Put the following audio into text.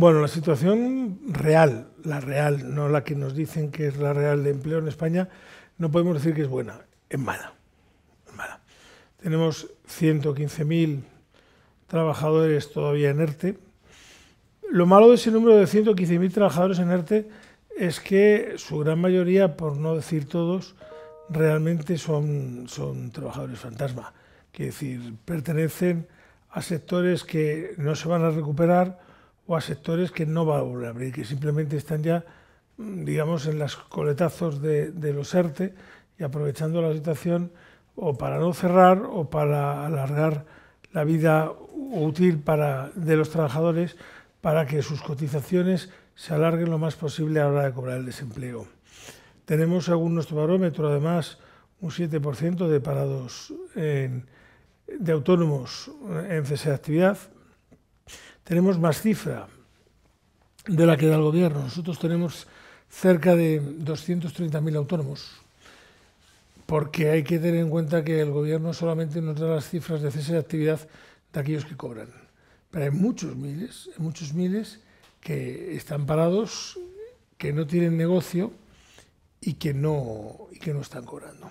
Bueno, la situación real, la real, no la que nos dicen que es la real de empleo en España, no podemos decir que es buena, es mala. Tenemos 115.000 trabajadores todavía en ERTE. Lo malo de ese número de 115.000 trabajadores en ERTE es que su gran mayoría, por no decir todos, realmente son, son trabajadores fantasma. Quiere decir, pertenecen a sectores que no se van a recuperar o a sectores que no va a volver a abrir, que simplemente están ya, mm, digamos, en las coletazos de, los ERTE y aprovechando la situación o para no cerrar o para alargar la vida útil para, de los trabajadores para que sus cotizaciones se alarguen lo más posible a la hora de cobrar el desempleo. Tenemos, según nuestro barómetro, además, un 7% de parados de autónomos en cese de actividad, tenemos más cifra de la que da el gobierno. Nosotros tenemos cerca de 230.000 autónomos, porque hay que tener en cuenta que el gobierno solamente nos da las cifras de cese de actividad de aquellos que cobran. Pero hay muchos miles, muchos miles que están parados, que no tienen negocio y que no, y que no están cobrando.